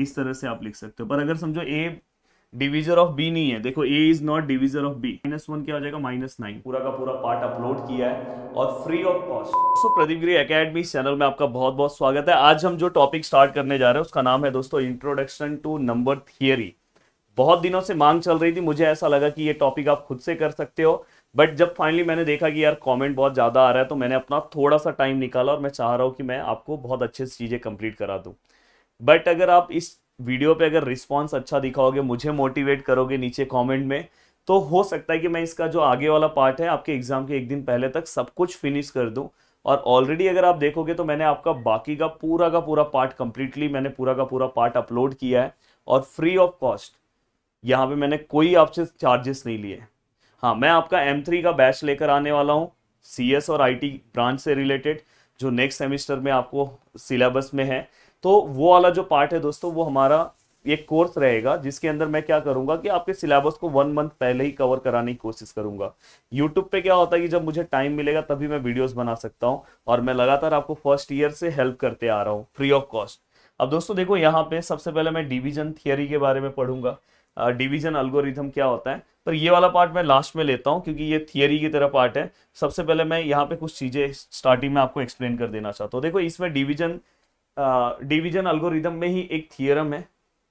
इस तरह से आप लिख सकते हो पर अगर समझो ए डिविजर ऑफ बी नहीं है देखो A is not divisor of B minus one क्या हो जाएगा माइनस नाइन पूरा का पूरा पार्ट अपलोड किया है और free of cost so Pradeep Giri academy channel में आपका बहुत बहुत स्वागत है आज हम जो टॉपिक स्टार्ट करने जा रहे हैं उसका नाम है दोस्तों इंट्रोडक्शन टू नंबर थियरी बहुत दिनों से मांग चल रही थी मुझे ऐसा लगा कि ये टॉपिक आप खुद से कर सकते हो बट जब फाइनली मैंने देखा कि यार कमेंट बहुत ज़्यादा आ रहा है तो मैंने अपना थोड़ा सा टाइम निकाला और मैं चाह रहा हूँ कि मैं आपको बहुत अच्छे से चीज़ें कंप्लीट करा दूँ बट अगर आप इस वीडियो पे अगर रिस्पॉन्स अच्छा दिखाओगे मुझे मोटिवेट करोगे नीचे कमेंट में तो हो सकता है कि मैं इसका जो आगे वाला पार्ट है आपके एग्जाम के एक दिन पहले तक सब कुछ फिनिश कर दूं और ऑलरेडी अगर आप देखोगे तो मैंने आपका बाकी का पूरा का पूरा पार्ट कंप्लीटली मैंने पूरा का पूरा पार्ट अपलोड किया है और फ्री ऑफ कॉस्ट यहाँ पे मैंने कोई आपसे चार्जेस नहीं लिए हाँ मैं आपका एम थ्री का बैच लेकर आने वाला हूँ सी एस और आई टी ब्रांच से रिलेटेड जो नेक्स्ट सेमिस्टर में आपको सिलेबस में है तो वो वाला जो पार्ट है दोस्तों वो हमारा एक कोर्स रहेगा जिसके अंदर मैं क्या करूंगा कि आपके सिलेबस को वन मंथ पहले ही कवर कराने की कोशिश करूंगा यूट्यूब पे क्या होता है कि जब मुझे टाइम मिलेगा तभी मैं वीडियोस बना सकता हूं और मैं लगातार आपको फर्स्ट ईयर से हेल्प करते आ रहा हूं फ्री ऑफ कॉस्ट अब दोस्तों देखो यहाँ पे सबसे पहले मैं डिविजन थियरी के बारे में पढ़ूंगा डिविजन अलगोरिथम अल्गोरिथम क्या होता है पर ये वाला पार्ट मैं लास्ट में लेता हूँ क्योंकि ये थियरी की तरह पार्ट है सबसे पहले मैं यहाँ पे कुछ चीज़ें स्टार्टिंग में आपको एक्सप्लेन कर देना चाहता हूँ देखो इसमें डिविजन डिवीजन अल्गोरिदम में ही एक थियरम है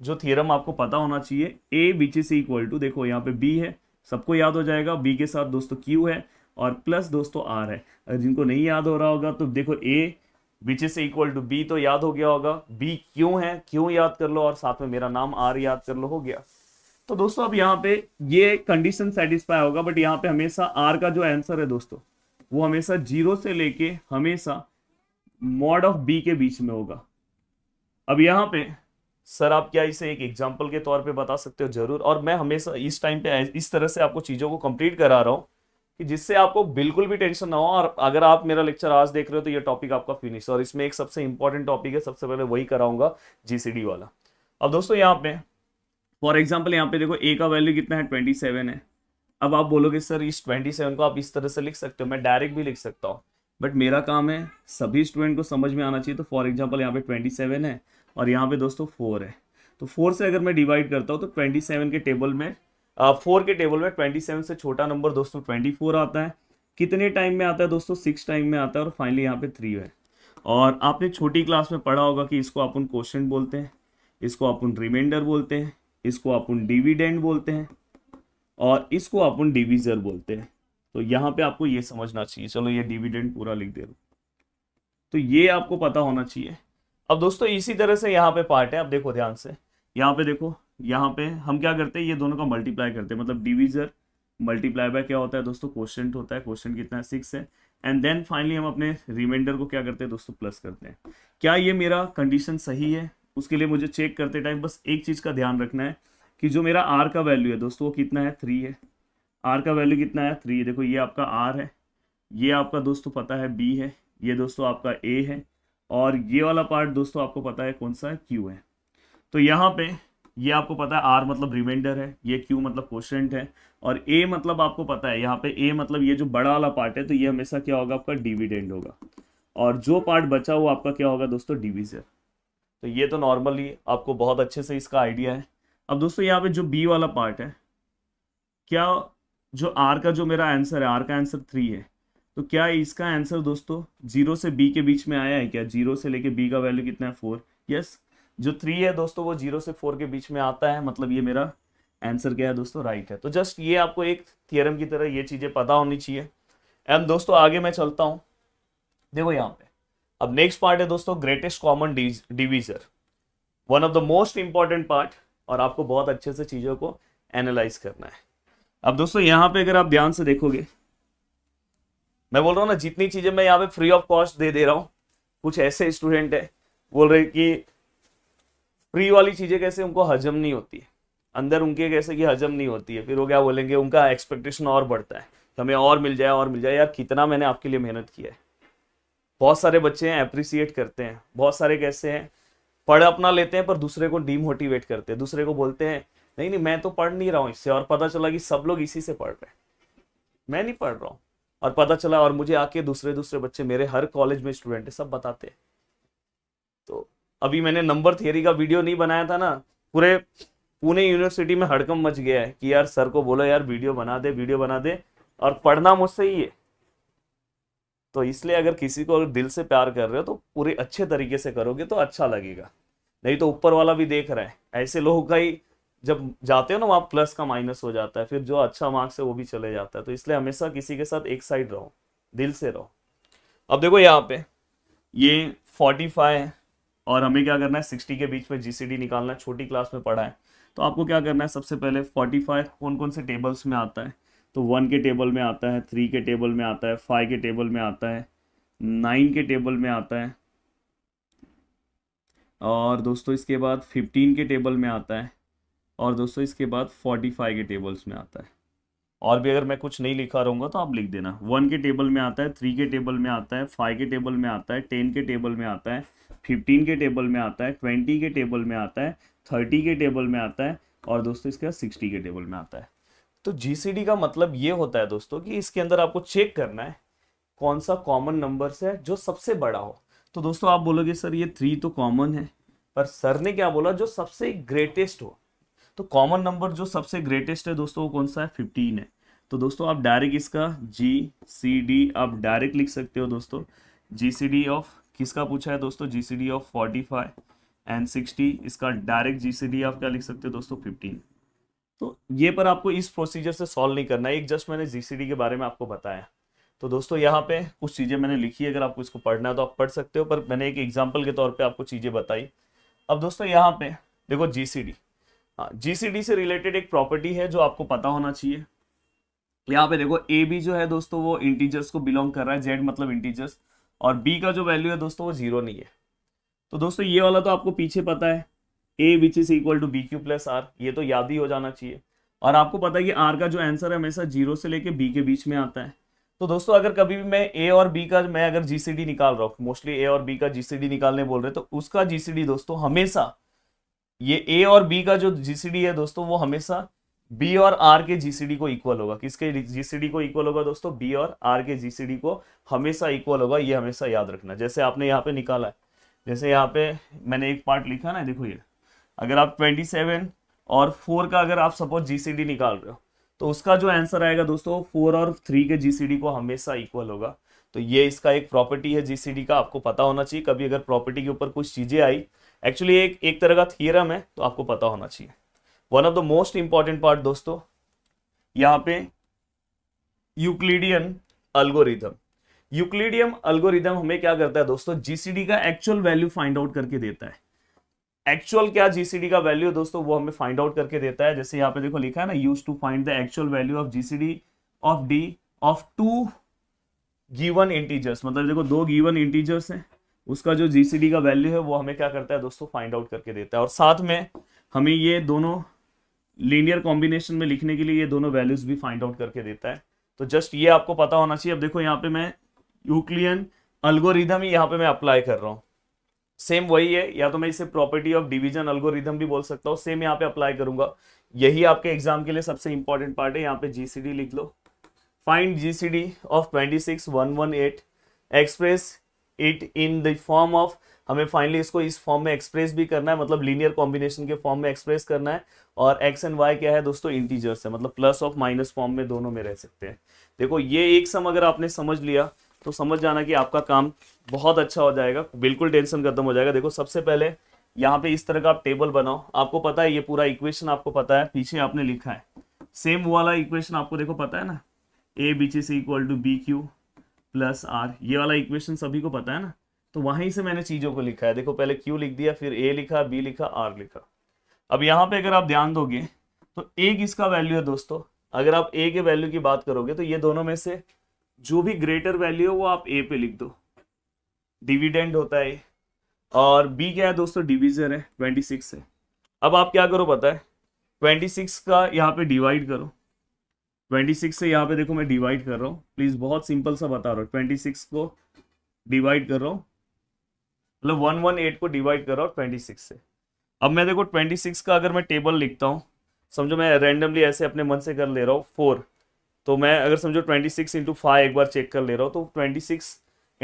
जो थियरम आपको पता होना चाहिए ए बीच से इक्वल टू देखो यहाँ पे बी है सबको याद हो जाएगा बी के साथ दोस्तों क्यू है और प्लस दोस्तों आर है अगर जिनको नहीं याद हो रहा होगा तो देखो ए बीच से इक्वल टू बी तो याद हो गया होगा बी क्यों है क्यों याद कर लो और साथ में मेरा नाम आर याद कर लो हो गया तो दोस्तों अब यहाँ पे ये कंडीशन सेटिस्फाई होगा बट यहाँ पे हमेशा आर का जो आंसर है दोस्तों वो हमेशा जीरो से लेके हमेशा मॉड ऑफ बी के बीच में होगा अब यहां पे सर आप क्या इसे एक एग्जाम्पल के तौर पे बता सकते हो जरूर और मैं हमेशा इस टाइम पे इस तरह से आपको चीज़ों को कंप्लीट करा रहा हूं कि जिससे आपको बिल्कुल भी टेंशन ना हो और अगर आप मेरा लेक्चर आज देख रहे हो तो ये टॉपिक आपका फिनिश और इसमें एक सबसे इंपॉर्टेंट टॉपिक है सबसे पहले वही कराऊंगा जीसीडी वाला अब दोस्तों यहाँ पे फॉर एग्जाम्पल यहाँ पे देखो ए का वैल्यू कितना है ट्वेंटी सेवन है अब आप बोलोगे सर इस ट्वेंटी सेवन को आप इस तरह से लिख सकते हो मैं डायरेक्ट भी लिख सकता हूँ बट मेरा काम है सभी स्टूडेंट को समझ में आना चाहिए तो फॉर एग्जाम्पल यहाँ पे ट्वेंटी सेवन है और यहाँ पे दोस्तों फोर है तो फोर से अगर मैं डिवाइड करता हूँ तो ट्वेंटी सेवन के टेबल में फोर के टेबल में ट्वेंटी सेवन से छोटा नंबर दोस्तों ट्वेंटी फोर आता है कितने टाइम में आता है दोस्तों सिक्स टाइम में आता है और फाइनली यहाँ पे थ्री है और आपने छोटी क्लास में पढ़ा होगा कि इसको अपन क्वेश्चन बोलते हैं इसको अपन रिमाइंडर बोलते हैं इसको अपन डिविडेंड बोलते हैं और इसको अपन डिविजर बोलते हैं तो यहाँ पे आपको ये समझना चाहिए चलो ये डिविडेंड पूरा लिख दे रहा तो ये आपको पता होना चाहिए अब दोस्तों इसी तरह से यहाँ पे पार्ट है आप देखो ध्यान से यहाँ पे देखो यहाँ पे हम क्या करते हैं ये दोनों का मल्टीप्लाई करते हैं मतलब डिविजर मल्टीप्लाई बाय क्या होता है दोस्तों क्वेश्चन होता है क्वेश्चन कितना है सिक्स है एंड देन फाइनली हम अपने रिमाइंडर को क्या करते हैं दोस्तों प्लस करते हैं क्या ये मेरा कंडीशन सही है उसके लिए मुझे चेक करते टाइम बस एक चीज़ का ध्यान रखना है कि जो मेरा आर का वैल्यू है दोस्तों वो कितना है थ्री है आर का वैल्यू कितना है थ्री देखो ये आपका आर है ये आपका दोस्तों पता है बी है ये दोस्तों आपका ए है और ये वाला पार्ट दोस्तों आपको पता है कौन सा है क्यू है तो यहाँ पे ये आपको पता है आर मतलब रिमाइंडर है ये क्यू मतलब क्वेश्चन है और ए मतलब आपको पता है यहाँ पे ए मतलब ये जो बड़ा वाला पार्ट है तो ये हमेशा क्या होगा आपका डिविडेंड होगा और जो पार्ट बचा हुआ आपका क्या होगा दोस्तों डिविजन तो ये तो नॉर्मली आपको बहुत अच्छे से इसका आइडिया है अब दोस्तों यहाँ पे जो बी वाला पार्ट है क्या जो आर का जो मेरा आंसर है आर का आंसर थ्री है तो क्या इसका आंसर दोस्तों जीरो से बी के बीच में आया है क्या जीरो से लेके बी का वैल्यू कितना है फोर यस जो थ्री है दोस्तों वो जीरो से फोर के बीच में आता है मतलब ये मेरा आंसर क्या है दोस्तों राइट है तो जस्ट ये आपको एक थियरम की तरह ये चीज़ें पता होनी चाहिए एंड दोस्तों आगे मैं चलता हूँ देखो यहाँ पे अब नेक्स्ट पार्ट है दोस्तों greatest common divisor one of the most important part और आपको बहुत अच्छे से चीज़ों को एनालाइज करना है अब दोस्तों यहाँ पे अगर आप ध्यान से देखोगे मैं बोल रहा हूँ ना जितनी चीज़ें मैं यहाँ पे फ्री ऑफ कॉस्ट दे दे रहा हूँ कुछ ऐसे स्टूडेंट है बोल रहे कि फ्री वाली चीज़ें कैसे उनको हजम नहीं होती है अंदर उनके कैसे कि हजम नहीं होती है फिर वो क्या बोलेंगे उनका एक्सपेक्टेशन और बढ़ता है हमें और मिल जाए और मिल जाए यार कितना मैंने आपके लिए मेहनत किया है बहुत सारे बच्चे हैं अप्रिसिएट करते हैं बहुत सारे कैसे हैं पढ़ अपना लेते हैं पर दूसरे को डीमोटिवेट करते हैं दूसरे को बोलते हैं नहीं नहीं मैं तो पढ़ नहीं रहा हूँ इससे और पता चला कि सब लोग इसी से पढ़ रहे हैं मैं नहीं पढ़ रहा हूँ और पता चला और मुझे आके दूसरे दूसरे बच्चे मेरे हर कॉलेज में स्टूडेंट है सब बताते हैं तो अभी मैंने नंबर थियरी का वीडियो नहीं बनाया था ना पूरे पुणे यूनिवर्सिटी में हड़कम मच गया है कि यार सर को बोलो यार वीडियो बना दे वीडियो बना दे और पढ़ना मुझसे ही है तो इसलिए अगर किसी को दिल से प्यार कर रहे हो तो पूरे अच्छे तरीके से करोगे तो अच्छा लगेगा नहीं तो ऊपर वाला भी देख रहा है ऐसे लोगों का ही जब जाते हो ना वहां प्लस का माइनस हो जाता है फिर जो अच्छा मार्क्स है वो भी चले जाता है तो इसलिए हमेशा किसी के साथ एक साइड रहो दिल से रहो अब देखो यहाँ पे ये फोर्टी फाइव और हमें क्या करना है सिक्सटी के बीच में जीसीडी निकालना है छोटी क्लास में पढ़ा है तो आपको क्या करना है सबसे पहले फोर्टी फाइव कौन कौन से टेबल्स में आता है तो वन के टेबल में आता है थ्री के टेबल में आता है फाइव के टेबल में आता है नाइन के टेबल में आता है और दोस्तों इसके बाद फिफ्टीन के टेबल में आता है और दोस्तों इसके बाद फोर्टी फाइव के टेबल्स में आता है और भी अगर मैं कुछ नहीं लिखा रहूँगा तो आप लिख देना वन के टेबल में आता है थ्री के टेबल में आता है फाइव के टेबल में आता है टेन के टेबल में आता है फिफ्टीन के टेबल में आता है ट्वेंटी के टेबल में आता है थर्टी के टेबल में आता है और दोस्तों इसके बाद सिक्सटी के टेबल में आता है तो जी का मतलब ये होता है दोस्तों कि इसके अंदर आपको चेक करना है कौन सा कॉमन नंबर है जो सबसे बड़ा हो तो दोस्तों आप बोलोगे सर ये थ्री तो कॉमन है पर सर ने क्या बोला जो सबसे ग्रेटेस्ट हो तो कॉमन नंबर जो सबसे ग्रेटेस्ट है दोस्तों वो कौन सा है फिफ्टीन है तो दोस्तों आप डायरेक्ट इसका जी सी डी आप डायरेक्ट लिख सकते हो दोस्तों जी सी डी ऑफ किसका पूछा है दोस्तों G C D of forty five and sixty इसका डायरेक्ट जी सी डी आप क्या लिख सकते हो दोस्तों फिफ्टीन तो ये पर आपको इस प्रोसीजर से सॉल्व नहीं करना है एक जस्ट मैंने जी सी डी के बारे में आपको बताया तो दोस्तों यहाँ पे कुछ चीज़ें मैंने लिखी है अगर आपको इसको पढ़ना है तो आप पढ़ सकते हो पर मैंने एक एग्जाम्पल के तौर पर आपको चीज़ें बताई अब दोस्तों यहाँ पे देखो जी सी डी जीसीडी हाँ, से रिलेटेड एक प्रॉपर्टी है जो आपको पता होना चाहिए यहाँ पे देखो ए बी जो है दोस्तों वो इंटीजर्स को बिलोंग कर रहा है जेड मतलब इंटीजर्स और बी का जो वैल्यू है दोस्तों वो जीरो नहीं है तो दोस्तों ये वाला तो आपको पीछे पता है A which is equal to B Q plus R ये तो याद ही हो जाना चाहिए और आपको पता है कि आर का जो आंसर है हमेशा जीरो से लेके बी के बीच में आता है तो दोस्तों अगर कभी भी मैं ए और बी का मैं अगर जीसीडी निकाल रहा हूँ मोस्टली ए और बी का जीसीडी निकालने बोल रहे तो उसका जीसीडी दोस्तों हमेशा ये ए और बी का जो जीसीडी है दोस्तों वो हमेशा बी और आर के जीसीडी को इक्वल होगा किसके जीसीडी को इक्वल होगा दोस्तों बी और आर के जीसीडी को हमेशा इक्वल होगा ये हमेशा याद रखना जैसे आपने यहाँ पे निकाला है जैसे यहाँ पे मैंने एक पार्ट लिखा ना देखो ये अगर आप ट्वेंटी सेवन और फोर का अगर आप सपोज जीसीडी निकाल रहे हो तो उसका जो आंसर आएगा दोस्तों फोर और थ्री के जीसीडी को हमेशा इक्वल होगा तो ये इसका एक प्रॉपर्टी है जीसीडी का आपको पता होना चाहिए कभी अगर प्रॉपर्टी के ऊपर कुछ चीजें आई एक्चुअली एक एक तरह का थियरम है तो आपको पता होना चाहिए one of the most important part दोस्तों यहाँ पे यूक्लिडियन अल्गोरिदम यूक्लिडियम अल्गोरिदम हमें क्या करता है दोस्तों जीसीडी का एक्चुअल वैल्यू फाइंड आउट करके देता है एक्चुअल क्या जीसीडी का वैल्यू दोस्तों वो हमें फाइंड आउट करके देता है जैसे यहाँ पे देखो लिखा है ना use to find the actual value of GCD of D of two given integers मतलब देखो दो गीवन इंटीजर्स हैं उसका जो जीसीडी का वैल्यू है वो हमें क्या करता है दोस्तों फाइंड आउट करके देता है और साथ में हमें ये दोनों लीनियर कॉम्बिनेशन में लिखने के लिए ये दोनों वैल्यूज भी फाइंड आउट करके देता है तो जस्ट ये आपको पता होना चाहिए अब देखो यहाँ पे मैं यूक्लियन अल्गोरिदम ही यहाँ पे मैं अप्लाई कर रहा हूँ सेम वही है या तो मैं इसे प्रॉपर्टी ऑफ डिवीजन अल्गोरिदम भी बोल सकता हूँ सेम यहाँ पे अप्लाई करूंगा यही आपके एग्जाम के लिए सबसे इंपॉर्टेंट पार्ट है यहाँ पे जीसीडी लिख लो find GCD of twenty six one one eight express it in the form of हमें फाइनली इसको इस फॉर्म में एक्सप्रेस भी करना है मतलब लीनियर कॉम्बिनेशन के फॉर्म में एक्सप्रेस करना है और एक्स एंड वाई क्या है दोस्तों इंटीजर्स है मतलब प्लस ऑफ माइनस फॉर्म में दोनों में रह सकते हैं देखो ये एक सम अगर आपने समझ लिया तो समझ जाना कि आपका काम बहुत अच्छा हो जाएगा बिल्कुल टेंशन खत्म हो जाएगा देखो सबसे पहले यहाँ पे इस तरह का आप टेबल बनाओ आपको पता है ये पूरा इक्वेशन आपको पता है पीछे आपने लिखा है सेम वाला इक्वेशन आपको देखो पता है ना A B C equal to B Q plus R ये वाला इक्वेशन सभी को पता है ना तो वहीं से मैंने चीज़ों को लिखा है देखो पहले क्यू लिख दिया फिर ए लिखा बी लिखा आर लिखा अब यहाँ पे अगर आप ध्यान दोगे तो ए किसका वैल्यू है दोस्तों अगर आप ए के वैल्यू की बात करोगे तो ये दोनों में से जो भी ग्रेटर वैल्यू है वो आप ए पे लिख दो डिविडेंड होता है और बी क्या है दोस्तों डिविजन है ट्वेंटी सिक्स है अब आप क्या करो पता है ट्वेंटी सिक्स का यहाँ पे डिवाइड करो ट्वेंटी सिक्स से यहाँ पे देखो मैं डिवाइड कर रहा हूँ प्लीज़ बहुत सिंपल सा बता रहा हूँ ट्वेंटी सिक्स को डिवाइड कर रहा हूँ मतलब वन वन एट को डिवाइड कर रहा हूँ ट्वेंटी सिक्स से अब मैं देखो ट्वेंटी सिक्स का अगर मैं टेबल लिखता हूँ समझो मैं रैंडमली ऐसे अपने मन से कर ले रहा हूँ फोर तो मैं अगर समझो ट्वेंटी सिक्स इंटू फाइव एक बार चेक कर ले रहा हूँ तो ट्वेंटी सिक्स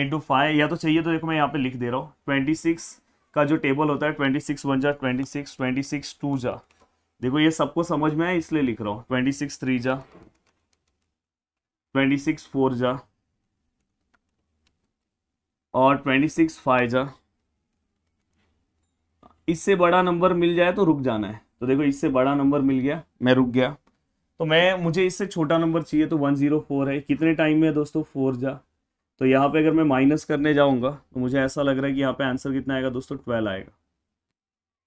इंटू फाइव या तो चाहिए तो देखो मैं यहाँ पे लिख दे रहा हूँ ट्वेंटी सिक्स का जो टेबल होता है ट्वेंटी सिक्स वन जा twenty six twenty six two जा देखो ये सबको समझ में आए इसलिए लिख रहा हूँ ट्वेंटी सिक्स थ्री जा ट्वेंटी सिक्स फोर जा और ट्वेंटी सिक्स फाइव जा इससे बड़ा नंबर मिल जाए तो रुक जाना है तो देखो इससे बड़ा नंबर मिल गया मैं रुक गया तो मैं मुझे इससे छोटा नंबर चाहिए तो वन जीरो फोर है कितने टाइम में है दोस्तों फोर जा तो यहाँ पे अगर मैं माइनस करने जाऊँगा तो मुझे ऐसा लग रहा है कि यहाँ पे आंसर कितना आएगा दोस्तों ट्वेल्व आएगा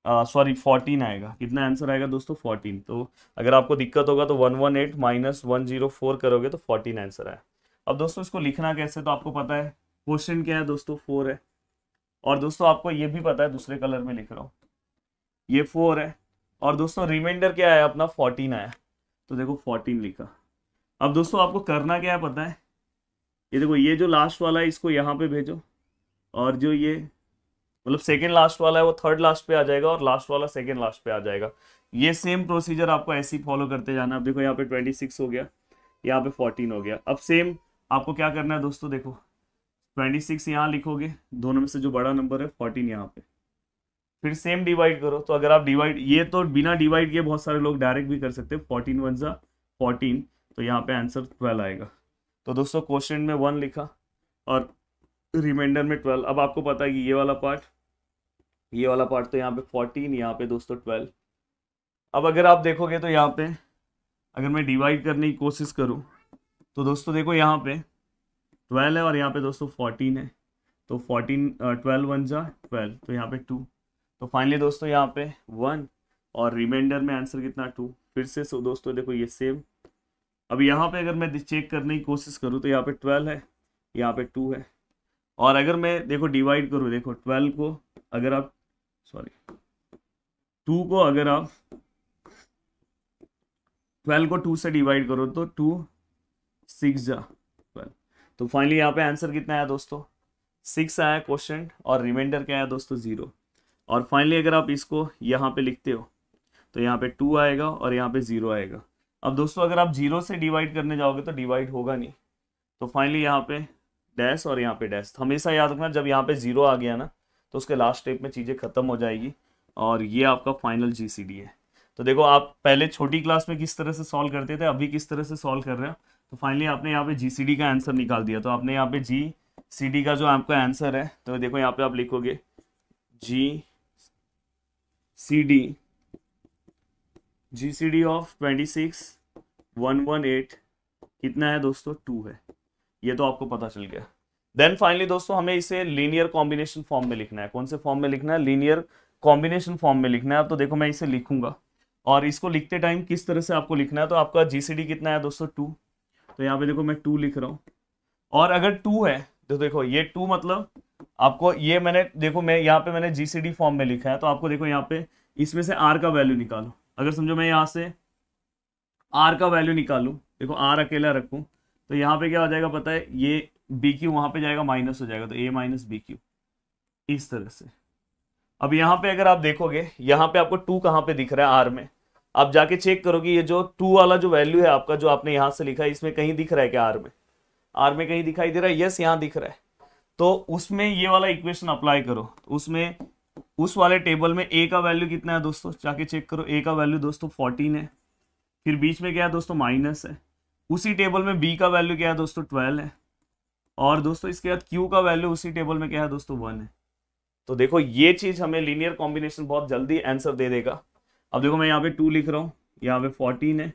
सॉरी uh, फोर्टीन आएगा कितना आंसर आएगा दोस्तों फोर्टीन तो अगर आपको दिक्कत होगा तो one one eight minus one zero four करोगे तो फोर्टीन आंसर आया अब दोस्तों इसको लिखना कैसे तो आपको पता है क्वेश्चन क्या है दोस्तों फोर है और दोस्तों आपको ये भी पता है दूसरे कलर में लिख रहा हूँ ये फोर है और दोस्तों रिमाइंडर क्या आया अपना फोर्टीन आया तो देखो फोर्टीन लिखा अब दोस्तों आपको करना क्या है पता है ये देखो ये जो लास्ट वाला है इसको यहाँ पे भेजो और जो ये मतलब सेकेंड लास्ट वाला है वो थर्ड लास्ट पे आ जाएगा और लास्ट वाला सेकेंड लास्ट पे आ जाएगा ये सेम प्रोसीजर आपको ऐसे ही फॉलो करते जाना अब देखो यहाँ पे ट्वेंटी सिक्स हो गया यहाँ पे फोर्टीन हो गया अब सेम आपको क्या करना है दोस्तों देखो ट्वेंटी सिक्स यहाँ लिखोगे दोनों में से जो बड़ा नंबर है फोर्टीन यहाँ पे फिर सेम डिवाइड करो तो अगर आप डिवाइड ये तो बिना डिवाइड किए बहुत सारे लोग डायरेक्ट भी कर सकते हैं फोर्टीन वन ज़ा फोर्टीन तो यहाँ पे आंसर ट्वेल्व आएगा तो दोस्तों क्वेश्चन में वन लिखा और रिमाइंडर में ट्वेल्व अब आपको पता है कि ये वाला पार्ट ये वाला पार्ट तो यहाँ पे फोर्टीन यहाँ पे दोस्तों ट्वेल्व अब अगर आप देखोगे तो यहाँ पे अगर मैं डिवाइड करने की कोशिश करूँ तो दोस्तों देखो यहाँ पे ट्वेल्व है और यहाँ पे दोस्तों फोर्टीन है तो फोर्टीन ट्वेल्व वन जा ट्वेल्व तो यहाँ पे टू तो फाइनली दोस्तों यहाँ पे वन और रिमाइंडर में आंसर कितना टू फिर से सो दोस्तों देखो ये सेम अब यहाँ पे अगर मैं चेक करने की कोशिश करूँ तो यहाँ पे ट्वेल्व है यहाँ पे टू है और अगर मैं देखो डिवाइड करूँ देखो ट्वेल्व को अगर आप सॉरी टू को अगर आप ट्वेल्व को टू से डिवाइड करो तो टू सिक्स जा ट्वेल्व तो फाइनली यहाँ पे आंसर कितना आया दोस्तों सिक्स आया क्वेश्चन और रिमाइंडर क्या आया दोस्तों ज़ीरो और फाइनली अगर आप इसको यहाँ पे लिखते हो तो यहाँ पे टू आएगा और यहाँ पे ज़ीरो आएगा अब दोस्तों अगर आप जीरो से डिवाइड करने जाओगे तो डिवाइड होगा नहीं तो फाइनली यहाँ पे डैश और यहाँ पे डैश तो हमेशा याद रखना जब यहाँ पे जीरो आ गया ना तो उसके लास्ट स्टेप में चीज़ें खत्म हो जाएगी और ये आपका फाइनल जी है तो देखो आप पहले छोटी क्लास में किस तरह से सॉल्व करते थे अभी किस तरह से सॉल्व कर रहे हो तो फाइनली आपने यहाँ पे जी का आंसर निकाल दिया तो आपने यहाँ पे जी सी डी का जो आपका आंसर है तो देखो यहाँ पे आप लिखोगे G C D G C D of twenty six one one eight कितना है दोस्तों टू है ये तो आपको पता चल गया देन फाइनली दोस्तों हमें इसे लीनियर कॉम्बिनेशन फॉर्म में लिखना है कौन से फॉर्म में लिखना है लीनियर कॉम्बिनेशन फॉर्म में लिखना है आप तो देखो मैं इसे लिखूंगा और इसको लिखते टाइम किस तरह से आपको लिखना है तो आपका जीसीडी कितना है दोस्तों टू तो यहाँ पे देखो मैं टू लिख रहा हूँ और अगर टू है तो देखो ये टू मतलब आपको ये मैंने देखो मैं यहाँ पे मैंने जीसीडी फॉर्म में लिखा है तो आपको देखो यहाँ पे इसमें से आर का वैल्यू निकालो अगर समझो मैं यहाँ से आर का वैल्यू निकालू देखो आर अकेला रखू तो यहाँ पे क्या हो जाएगा पता है ये बी क्यू वहां पे जाएगा माइनस हो जाएगा तो ए माइनस बी क्यू इस तरह से अब यहाँ पे अगर आप देखोगे यहाँ पे आपको टू कहाँ पे दिख रहा है आर में आप जाके चेक करोगे ये जो टू वाला जो वैल्यू है आपका जो आपने यहाँ से लिखा है इसमें कहीं दिख रहा है क्या आर में आर में कहीं दिखाई दे रहा है यस यहाँ दिख रहा है तो उसमें ये वाला इक्वेशन अप्लाई करो उसमें उस वाले टेबल में ए का वैल्यू कितना है दोस्तों जाके चेक करो ए का वैल्यू दोस्तों फोर्टीन है फिर बीच में क्या है दोस्तों माइनस है उसी टेबल में बी का वैल्यू क्या है दोस्तों ट्वेल्व है और दोस्तों इसके बाद क्यू का वैल्यू उसी टेबल में क्या है दोस्तों वन है तो देखो ये चीज हमें लीनियर कॉम्बिनेशन बहुत जल्दी आंसर दे देगा अब देखो मैं यहाँ पे टू लिख रहा हूँ यहाँ पे फोर्टीन है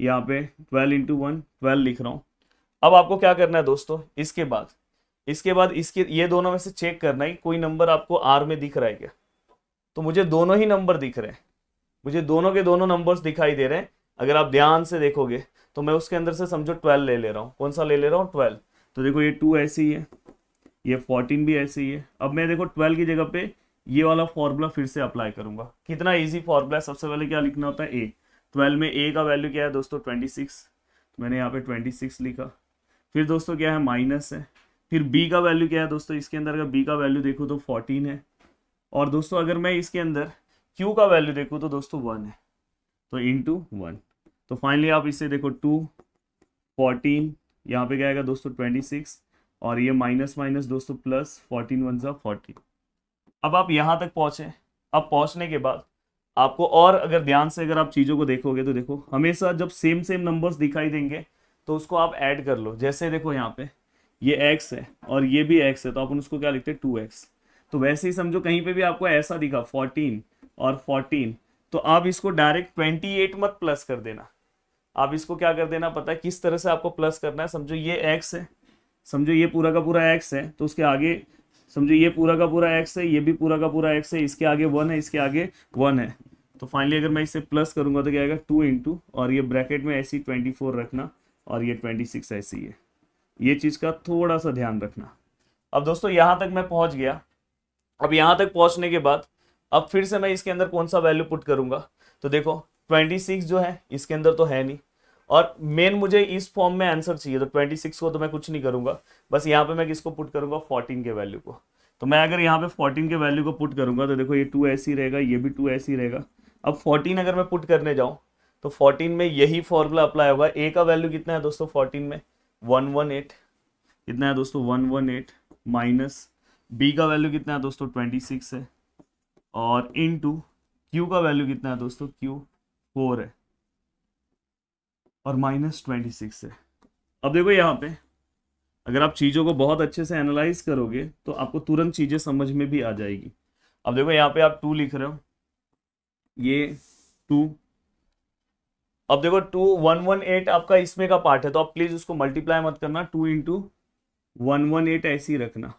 यहाँ पे ट्वेल्व इंटू वन ट्वेल्व लिख रहा हूँ अब आपको क्या करना है दोस्तों इसके बाद इसके बाद इसके ये दोनों में से चेक करना है कोई नंबर आपको आर में दिख रहा है क्या तो मुझे दोनों ही नंबर दिख रहे हैं मुझे दोनों के दोनों नंबर्स दिखाई दे रहे हैं अगर आप ध्यान से देखोगे तो मैं उसके अंदर से समझो ट्वेल्व ले ले रहा हूँ कौन सा ले ले रहा हूँ ट्वेल्व तो देखो ये टू ऐसे ही है ये फोर्टीन भी ऐसे ही है अब मैं देखो ट्वेल्व की जगह पे ये वाला फॉर्मूला फिर से अप्लाई करूंगा कितना ईजी फॉर्मूला है सबसे पहले क्या लिखना होता है ए ट्वेल्व में ए का वैल्यू क्या है दोस्तों ट्वेंटी सिक्स तो मैंने यहाँ पे ट्वेंटी सिक्स लिखा फिर दोस्तों क्या है माइनस है फिर बी का वैल्यू क्या है दोस्तों इसके अंदर अगर बी का वैल्यू देखो तो फोर्टीन है और दोस्तों अगर मैं इसके अंदर क्यू का वैल्यू देखूँ तो दोस्तों वन है तो इन टू वन तो फाइनली आप इसे देखो टू फोर्टीन यहाँ पे क्या आएगा दोस्तों ट्वेंटी सिक्स और ये माइनस माइनस दोस्तों प्लस फोर्टीन वन सा फोर्टीन अब आप यहाँ तक पहुँचे अब पहुँचने के बाद आपको और अगर ध्यान से अगर आप चीज़ों को देखोगे तो देखो हमेशा जब सेम सेम नंबर्स दिखाई देंगे तो उसको आप ऐड कर लो जैसे देखो यहाँ पे ये एक्स है और ये भी एक्स है तो आप उसको क्या लिखते हैं टू एक्स तो वैसे ही समझो कहीं पे भी आपको ऐसा दिखा फोर्टीन और फोर्टीन तो आप इसको डायरेक्ट ट्वेंटी एट मत प्लस कर देना आप इसको क्या कर देना पता है किस तरह से आपको प्लस करना है समझो ये एक्स है समझो ये पूरा का पूरा एक्स है तो उसके आगे समझो ये पूरा का पूरा एक्स है ये भी पूरा का पूरा एक्स है इसके आगे वन है इसके आगे वन है तो फाइनली अगर मैं इसे प्लस करूंगा तो क्या आएगा टू इंटू और ये ब्रैकेट में ऐसी ट्वेंटी फोर रखना और ये ट्वेंटी सिक्स ऐसी है ये चीज़ का थोड़ा सा ध्यान रखना अब दोस्तों यहाँ तक मैं पहुँच गया अब यहाँ तक पहुँचने के बाद अब फिर से मैं इसके अंदर कौन सा वैल्यू पुट करूंगा तो देखो ट्वेंटी सिक्स जो है इसके अंदर तो है नहीं और मेन मुझे इस फॉर्म में आंसर चाहिए तो 26 को तो मैं कुछ नहीं करूंगा बस यहाँ पे मैं किसको पुट करूंगा 14 के वैल्यू को तो मैं अगर यहाँ पे 14 के वैल्यू को पुट करूंगा तो देखो ये टू ऐसी रहेगा ये भी टू ऐसी रहेगा अब 14 अगर मैं पुट करने जाऊँ तो 14 में यही फॉर्मूला अप्लाई होगा ए का वैल्यू कितना है दोस्तों फोर्टीन में वन वन एट कितना है दोस्तों एट माइनस बी का वैल्यू कितना है दोस्तों सिक्स है और इन टू क्यू का वैल्यू कितना है दोस्तों क्यू फोर है और माइनस ट्वेंटी सिक्स है अब देखो यहाँ पे अगर आप चीज़ों को बहुत अच्छे से एनालाइज करोगे तो आपको तुरंत चीज़ें समझ में भी आ जाएगी अब देखो यहाँ पे आप टू लिख रहे हो ये टू अब देखो टू वन वन एट आपका इसमें का पार्ट है तो आप प्लीज़ उसको मल्टीप्लाई मत करना two into one one eight ऐसे ही रखना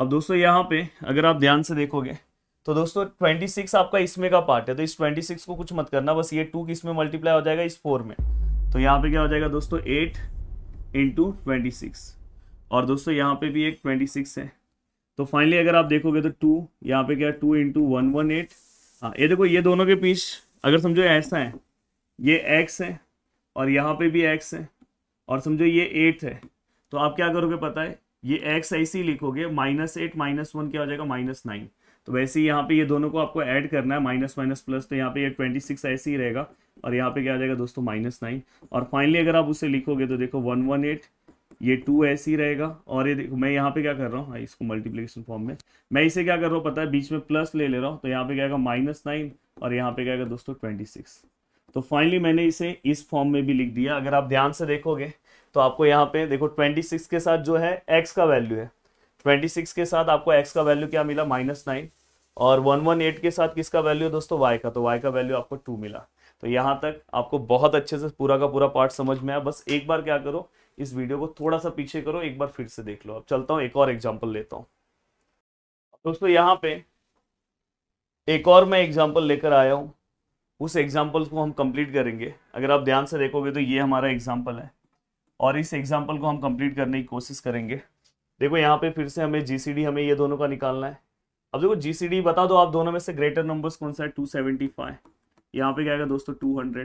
अब दोस्तों यहाँ पे अगर आप ध्यान से देखोगे तो दोस्तों ट्वेंटी सिक्स आपका इसमें का पार्ट है तो इस ट्वेंटी सिक्स को कुछ मत करना बस ये टू किस में मल्टीप्लाई हो जाएगा इस फोर में तो यहाँ पे क्या हो जाएगा दोस्तों एट इंटू ट्वेंटी सिक्स और दोस्तों यहाँ पे भी एक ट्वेंटी सिक्स है तो फाइनली अगर आप देखोगे तो टू यहाँ पे क्या two into one one eight हाँ ये देखो ये दोनों के बीच अगर समझो ऐसा है ये एक्स है और यहाँ पे भी एक्स है और समझो ये एट है तो आप क्या करोगे पता है ये एक्स ऐसे ही लिखोगे माइनस एट माइनस वन क्या हो जाएगा माइनस नाइन तो वैसे ही यहाँ पे ये दोनों को आपको ऐड करना है माइनस माइनस प्लस तो यहाँ पे ये ट्वेंटी सिक्स ऐसे ही रहेगा और यहाँ पे क्या आ जाएगा दोस्तों माइनस नाइन और फाइनली अगर आप उसे लिखोगे तो देखो वन वन एट ये टू ऐसे ही रहेगा और ये देखो मैं यहाँ पे क्या कर रहा हूँ हाँ, इसको मल्टीप्लीकेशन फॉर्म में मैं इसे क्या कर रहा हूँ पता है बीच में प्लस ले ले रहा हूँ तो यहाँ पे क्या आएगा माइनस नाइन और यहाँ पे क्या आएगा दोस्तों ट्वेंटी सिक्स तो फाइनली मैंने इसे इस फॉर्म में भी लिख दिया अगर आप ध्यान से देखोगे तो आपको यहाँ पे देखो ट्वेंटी सिक्स के साथ जो है एक्स का वैल्यू है ट्वेंटी सिक्स के साथ आपको एक्स का वैल्यू क्या मिला माइनस नाइन और वन वन एट के साथ किसका वैल्यू दोस्तों वाई का तो वाई का वैल्यू आपको टू मिला तो यहाँ तक आपको बहुत अच्छे से पूरा का पूरा पार्ट समझ में आया बस एक बार क्या करो इस वीडियो को थोड़ा सा पीछे करो एक बार फिर से देख लो अब चलता हूँ एक और एग्जाम्पल लेता हूँ दोस्तों यहाँ पे एक और मैं एग्जाम्पल लेकर आया हूँ उस एग्जाम्पल को हम कंप्लीट करेंगे अगर आप ध्यान से देखोगे तो ये हमारा एग्जाम्पल है और इस एग्जाम्पल को हम कंप्लीट करने की कोशिश करेंगे देखो यहाँ पे फिर से हमें जीसीडी हमें ये दोनों का निकालना है अब देखो जीसीडी बता दो तो आप दोनों में से ग्रेटर नंबर्स कौन सा है 275 सेवेंटी फाइव यहाँ पे क्या आएगा दोस्तों 200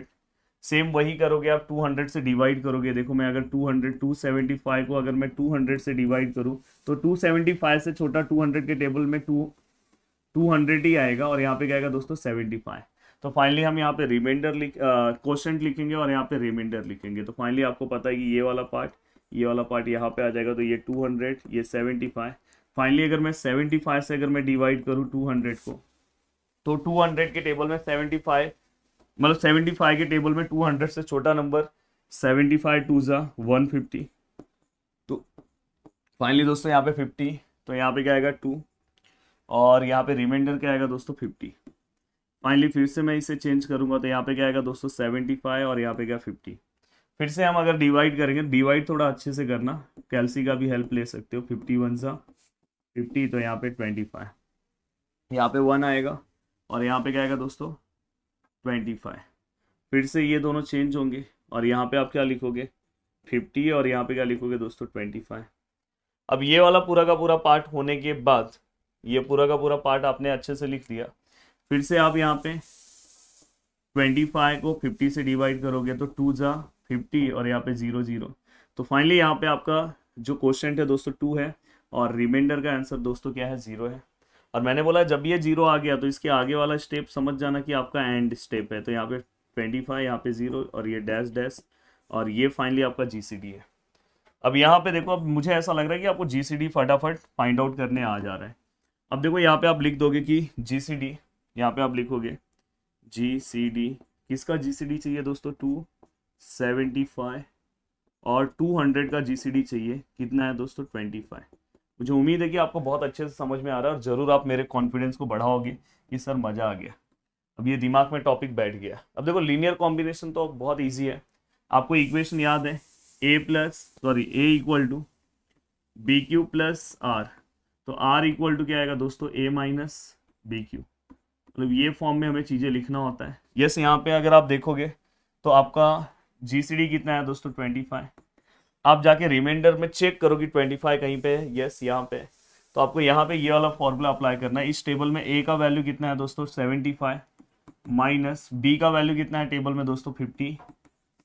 सेम वही करोगे आप 200 से डिवाइड करोगे देखो मैं अगर 200 275 को अगर मैं 200 से डिवाइड करूँ तो 275 से छोटा 200 के टेबल में टू हंड्रेड ही आएगा और यहाँ पे क्या आएगा दोस्तों फाइव तो फाइनली हम यहाँ पे रिमाइंडर लिख क्वेश्चन लिखेंगे और यहाँ पे रिमाइंडर लिखेंगे तो फाइनली आपको पता है कि ये वाला पार्ट ये वाला पार्ट यहाँ पे आ जाएगा तो ये हंड्रेड ये फाइव फाइनली अगर मैं 75 से अगर मैं डिवाइड करूँ 200 को तो 200 के टेबल में 75 मतलब 75 के टेबल में 200 से छोटा नंबर 75 फाइव टू ज़ा वन तो फाइनली दोस्तों यहाँ पे 50 तो यहाँ पे क्या आएगा टू और यहाँ पे रिमाइंडर क्या आएगा दोस्तों 50 फाइनली फिर से मैं इसे चेंज करूंगा तो यहाँ पे क्या आएगा दोस्तों सेवेंटी फाइव और यहाँ पे क्या फिफ्टी फिर से हम अगर डिवाइड करेंगे डिवाइड थोड़ा अच्छे से करना कैलसी का भी हेल्प ले सकते हो फिफ्टी वन सा फिफ्टी तो यहाँ पे ट्वेंटी फाइव यहाँ पे वन आएगा और यहाँ पे क्या आएगा दोस्तों ट्वेंटी फाइव फिर से ये दोनों चेंज होंगे और यहाँ पे आप क्या लिखोगे फिफ्टी और यहाँ पे क्या लिखोगे दोस्तों ट्वेंटी फाइव अब ये वाला पूरा का पूरा पार्ट होने के बाद ये पूरा का पूरा पार्ट आपने अच्छे से लिख दिया फिर से आप यहाँ पे ट्वेंटी फाइव को फिफ्टी से डिवाइड करोगे तो टू जा फिफ्टी और यहाँ पे जीरो जीरो तो फाइनली यहाँ पे आपका जो क्वेश्चन है दोस्तों टू है और रिमाइंडर का आंसर दोस्तों क्या है जीरो है और मैंने बोला जब ये जीरो आ गया तो इसके आगे वाला स्टेप समझ जाना कि आपका एंड स्टेप है तो यहाँ पे ट्वेंटी फाइव यहाँ पे जीरो और ये डैश डैश और ये फाइनली आपका जी है अब यहाँ पे देखो अब मुझे ऐसा लग रहा है कि आपको जी फटाफट फाइंड आउट करने आ जा रहा है अब देखो यहाँ पे आप लिख दोगे कि जी सी डी यहाँ पे आप लिखोगे जी सी डी किसका जी सी डी चाहिए दोस्तों टू सेवेंटी फाइव और टू हंड्रेड का जी सी डी चाहिए कितना है दोस्तों ट्वेंटी फाइव मुझे उम्मीद है कि आपको बहुत अच्छे से समझ में आ रहा है और ज़रूर आप मेरे कॉन्फिडेंस को बढ़ाओगे कि सर मज़ा आ गया अब ये दिमाग में टॉपिक बैठ गया अब देखो लीनियर कॉम्बिनेशन तो बहुत ईजी है आपको इक्वेशन याद है A plus sorry A equal to B Q plus R तो आर इक्वल टू क्या आएगा दोस्तों ए माइनस बी क्यू मतलब ये फॉर्म में हमें चीज़ें लिखना होता है यस yes, यहाँ पे अगर आप देखोगे तो आपका जी कितना है दोस्तों ट्वेंटी फाइव आप जाके रिमाइंडर में चेक करो कि फाइव कहीं पे है यस यहाँ पे तो आपको यहाँ पे ये वाला फॉर्मूला अप्लाई करना है इस टेबल में ए का वैल्यू कितना है दोस्तों सेवेंटी फाइव माइनस बी का वैल्यू कितना है टेबल में दोस्तों फिफ्टी